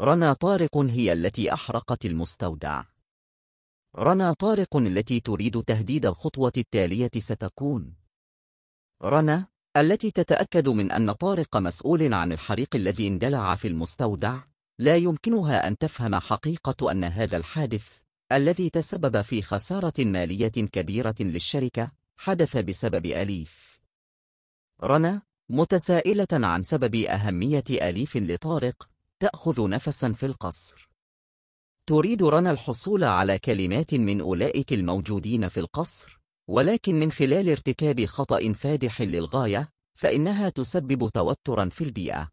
رنا طارق هي التي أحرقت المستودع رنا طارق التي تريد تهديد الخطوة التالية ستكون رنا التي تتأكد من أن طارق مسؤول عن الحريق الذي اندلع في المستودع لا يمكنها أن تفهم حقيقة أن هذا الحادث الذي تسبب في خسارة مالية كبيرة للشركة حدث بسبب أليف رنا متسائلة عن سبب أهمية أليف لطارق تأخذ نفسا في القصر تريد رنا الحصول على كلمات من أولئك الموجودين في القصر ولكن من خلال ارتكاب خطأ فادح للغاية فإنها تسبب توترا في البيئة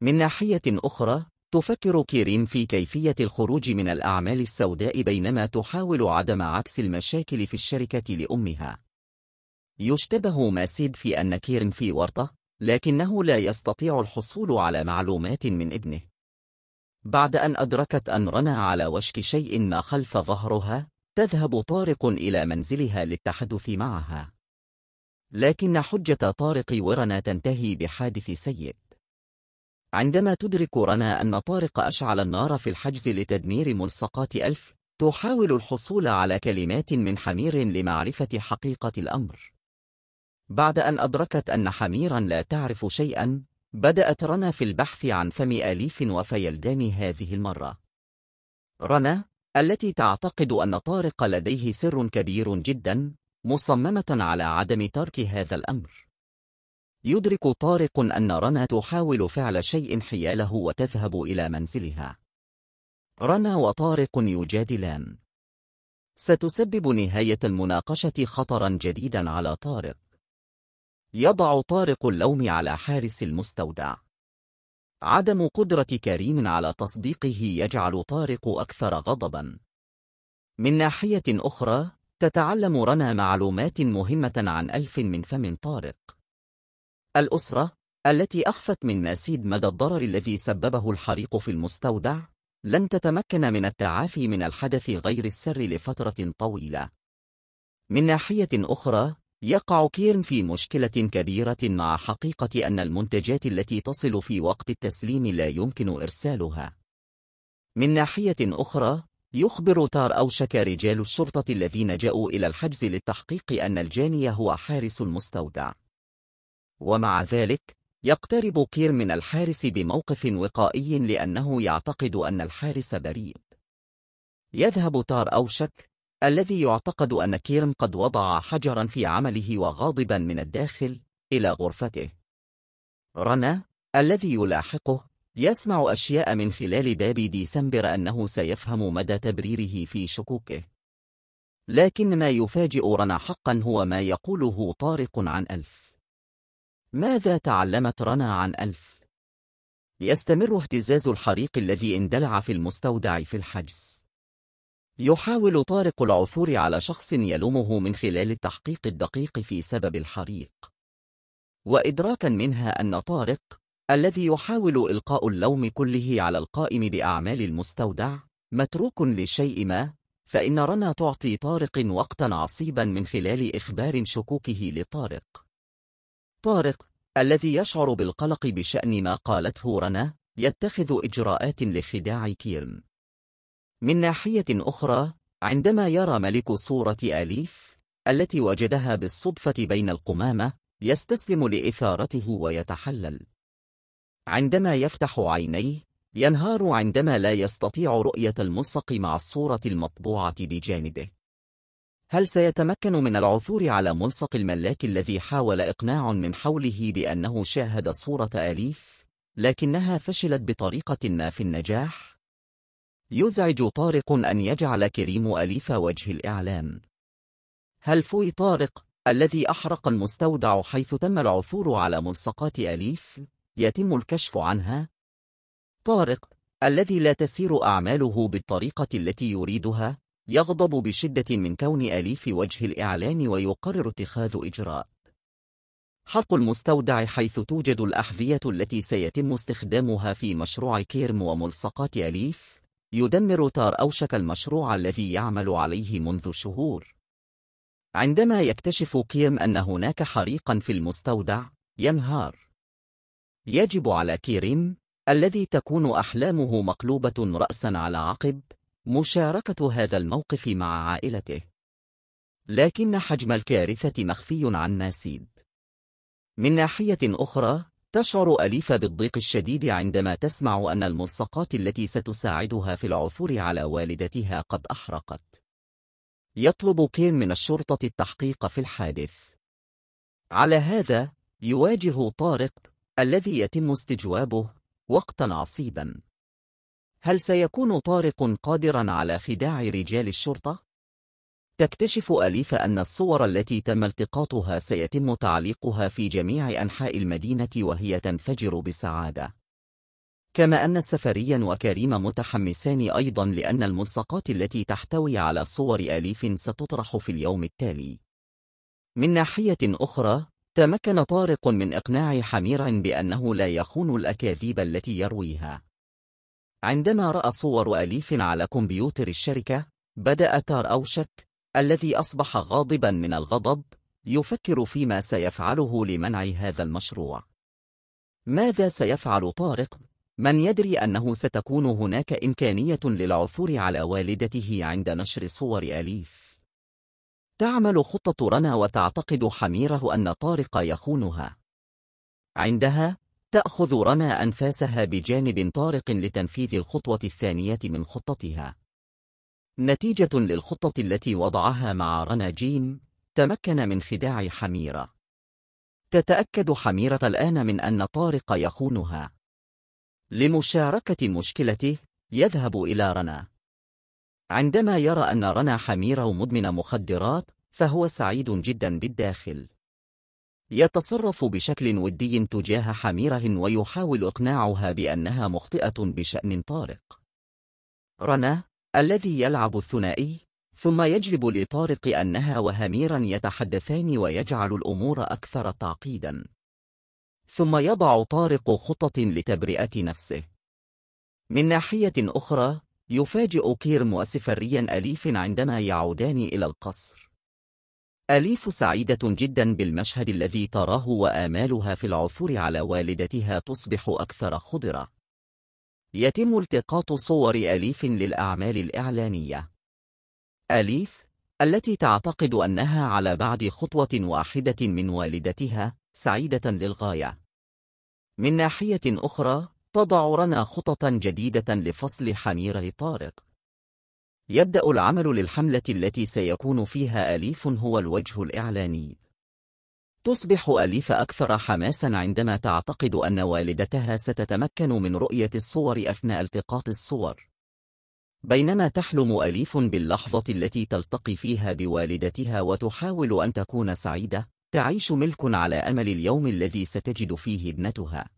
من ناحية أخرى تفكر كيرين في كيفية الخروج من الأعمال السوداء بينما تحاول عدم عكس المشاكل في الشركة لأمها يشتبه ماسيد في أن كيرين في ورطة لكنه لا يستطيع الحصول على معلومات من ابنه. بعد أن أدركت أن رنا على وشك شيء ما خلف ظهرها، تذهب طارق إلى منزلها للتحدث معها. لكن حجة طارق ورنا تنتهي بحادث سيء. عندما تدرك رنا أن طارق أشعل النار في الحجز لتدمير ملصقات ألف، تحاول الحصول على كلمات من حمير لمعرفة حقيقة الأمر. بعد أن أدركت أن حميرا لا تعرف شيئا بدأت رنا في البحث عن فم أليف وفيلدان هذه المرة رنا التي تعتقد أن طارق لديه سر كبير جدا مصممة على عدم ترك هذا الأمر يدرك طارق أن رنا تحاول فعل شيء حياله وتذهب إلى منزلها رنا وطارق يجادلان ستسبب نهاية المناقشة خطرا جديدا على طارق يضع طارق اللوم على حارس المستودع عدم قدرة كريم على تصديقه يجعل طارق أكثر غضبا من ناحية أخرى تتعلم رنا معلومات مهمة عن ألف من فم طارق الأسرة التي أخفت من ناسيد مدى الضرر الذي سببه الحريق في المستودع لن تتمكن من التعافي من الحدث غير السر لفترة طويلة من ناحية أخرى يقع كيرن في مشكلة كبيرة مع حقيقة أن المنتجات التي تصل في وقت التسليم لا يمكن إرسالها. من ناحية أخرى، يخبر تار أوشك رجال الشرطة الذين جاءوا إلى الحجز للتحقيق أن الجاني هو حارس المستودع. ومع ذلك، يقترب كير من الحارس بموقف وقائي لأنه يعتقد أن الحارس بريء. يذهب تار أوشك الذي يعتقد أن كيرن قد وضع حجرا في عمله وغاضبا من الداخل إلى غرفته. رنا الذي يلاحقه يسمع أشياء من خلال باب ديسمبر أنه سيفهم مدى تبريره في شكوكه. لكن ما يفاجئ رنا حقا هو ما يقوله طارق عن ألف. ماذا تعلمت رنا عن ألف؟ يستمر اهتزاز الحريق الذي اندلع في المستودع في الحجز. يحاول طارق العثور على شخص يلومه من خلال التحقيق الدقيق في سبب الحريق وإدراكا منها أن طارق الذي يحاول إلقاء اللوم كله على القائم بأعمال المستودع متروك لشيء ما فإن رنا تعطي طارق وقتا عصيبا من خلال إخبار شكوكه لطارق طارق الذي يشعر بالقلق بشأن ما قالته رنا يتخذ إجراءات لخداع كيرن من ناحية أخرى، عندما يرى ملك صورة آليف التي وجدها بالصدفة بين القمامة، يستسلم لإثارته ويتحلل. عندما يفتح عينيه، ينهار عندما لا يستطيع رؤية الملصق مع الصورة المطبوعة بجانبه. هل سيتمكن من العثور على ملصق الملاك الذي حاول إقناع من حوله بأنه شاهد صورة آليف، لكنها فشلت بطريقة ما في النجاح؟ يزعج طارق أن يجعل كريم أليف وجه الإعلام هل فوي طارق الذي أحرق المستودع حيث تم العثور على ملصقات أليف يتم الكشف عنها؟ طارق الذي لا تسير أعماله بالطريقة التي يريدها يغضب بشدة من كون أليف وجه الإعلان ويقرر اتخاذ إجراء حرق المستودع حيث توجد الأحذية التي سيتم استخدامها في مشروع كيرم وملصقات أليف يدمر تار أوشك المشروع الذي يعمل عليه منذ شهور. عندما يكتشف كيم أن هناك حريقا في المستودع، ينهار. يجب على كيريم، الذي تكون أحلامه مقلوبة رأسا على عقب، مشاركة هذا الموقف مع عائلته. لكن حجم الكارثة مخفي عن ناسيد. من ناحية أخرى، تشعر أليف بالضيق الشديد عندما تسمع أن الملصقات التي ستساعدها في العثور على والدتها قد أحرقت. يطلب كين من الشرطة التحقيق في الحادث. على هذا، يواجه طارق، الذي يتم استجوابه، وقتا عصيبا. هل سيكون طارق قادرا على خداع رجال الشرطة؟ تكتشف أليف أن الصور التي تم التقاطها سيتم تعليقها في جميع أنحاء المدينة وهي تنفجر بسعادة كما أن سفريا وكريم متحمسان أيضا لأن الملصقات التي تحتوي على صور أليف ستطرح في اليوم التالي من ناحية أخرى تمكن طارق من إقناع حمير بأنه لا يخون الأكاذيب التي يرويها عندما رأى صور أليف على كمبيوتر الشركة بدأ تار أوشك الذي أصبح غاضبا من الغضب يفكر فيما سيفعله لمنع هذا المشروع ماذا سيفعل طارق؟ من يدري أنه ستكون هناك إمكانية للعثور على والدته عند نشر صور أليف تعمل خطة رنا وتعتقد حميره أن طارق يخونها عندها تأخذ رنا أنفاسها بجانب طارق لتنفيذ الخطوة الثانية من خطتها نتيجة للخطة التي وضعها مع رنا جيم تمكن من خداع حميرة تتأكد حميرة الآن من أن طارق يخونها لمشاركة مشكلته يذهب إلى رنا عندما يرى أن رنا حميرة مدمن مخدرات فهو سعيد جدا بالداخل يتصرف بشكل ودي تجاه حميره ويحاول إقناعها بأنها مخطئة بشأن طارق رنا الذي يلعب الثنائي ثم يجلب لطارق أنها وهميرا يتحدثان ويجعل الأمور أكثر تعقيدا ثم يضع طارق خطط لتبرئة نفسه من ناحية أخرى يفاجئ كيرم وسفريا أليف عندما يعودان إلى القصر أليف سعيدة جدا بالمشهد الذي تراه وآمالها في العثور على والدتها تصبح أكثر خضرة يتم التقاط صور أليف للأعمال الإعلانية. أليف التي تعتقد أنها على بعد خطوة واحدة من والدتها سعيدة للغاية. من ناحية أخرى، تضع رنا خططا جديدة لفصل حمير طارق. يبدأ العمل للحملة التي سيكون فيها أليف هو الوجه الإعلاني. تصبح أليف أكثر حماسا عندما تعتقد أن والدتها ستتمكن من رؤية الصور أثناء التقاط الصور بينما تحلم أليف باللحظة التي تلتقي فيها بوالدتها وتحاول أن تكون سعيدة تعيش ملك على أمل اليوم الذي ستجد فيه ابنتها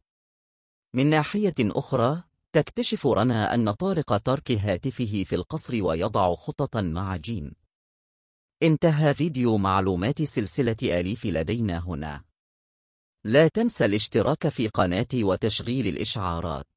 من ناحية أخرى تكتشف رنا أن طارق ترك هاتفه في القصر ويضع خططا مع جيم انتهى فيديو معلومات سلسلة أليف لدينا هنا. لا تنسى الاشتراك في قناتي وتشغيل الإشعارات.